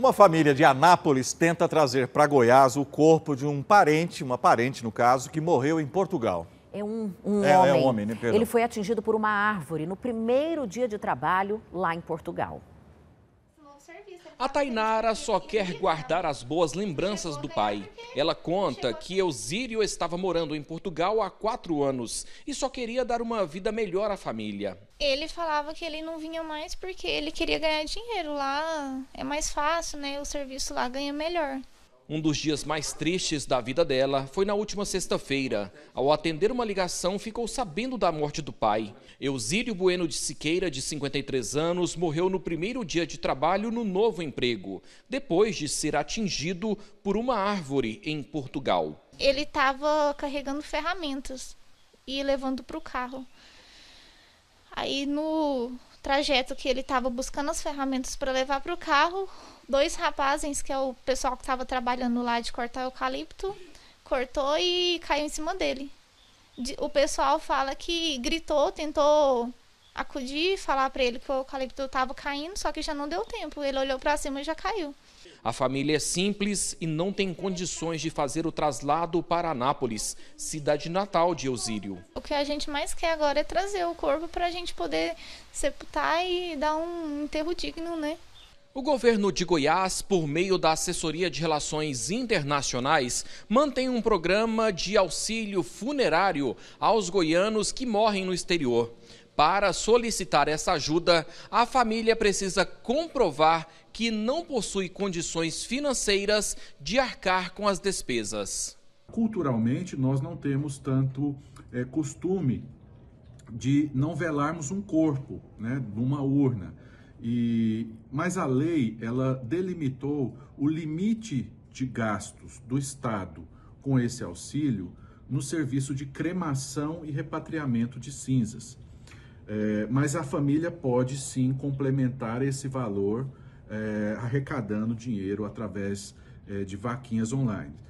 Uma família de Anápolis tenta trazer para Goiás o corpo de um parente, uma parente no caso, que morreu em Portugal. É um, um é, é homem. É um homem né? Ele foi atingido por uma árvore no primeiro dia de trabalho lá em Portugal. A Tainara só quer guardar as boas lembranças do pai. Ela conta que Eusírio estava morando em Portugal há quatro anos e só queria dar uma vida melhor à família. Ele falava que ele não vinha mais porque ele queria ganhar dinheiro lá. É mais fácil, né? O serviço lá ganha melhor. Um dos dias mais tristes da vida dela foi na última sexta-feira. Ao atender uma ligação, ficou sabendo da morte do pai. Eusílio Bueno de Siqueira, de 53 anos, morreu no primeiro dia de trabalho no novo emprego, depois de ser atingido por uma árvore em Portugal. Ele estava carregando ferramentas e levando para o carro. Aí no trajeto que ele estava buscando as ferramentas para levar para o carro, dois rapazes, que é o pessoal que estava trabalhando lá de cortar eucalipto, cortou e caiu em cima dele. O pessoal fala que gritou, tentou acudir e falar para ele que o eucalipto estava caindo, só que já não deu tempo. Ele olhou para cima e já caiu. A família é simples e não tem condições de fazer o traslado para Anápolis, cidade natal de Eusírio. O que a gente mais quer agora é trazer o corpo para a gente poder sepultar e dar um enterro digno, né? O governo de Goiás, por meio da Assessoria de Relações Internacionais, mantém um programa de auxílio funerário aos goianos que morrem no exterior. Para solicitar essa ajuda, a família precisa comprovar que não possui condições financeiras de arcar com as despesas. Culturalmente, nós não temos tanto é, costume de não velarmos um corpo né, numa urna. E, mas a lei ela delimitou o limite de gastos do Estado com esse auxílio no serviço de cremação e repatriamento de cinzas. É, mas a família pode sim complementar esse valor é, arrecadando dinheiro através é, de vaquinhas online.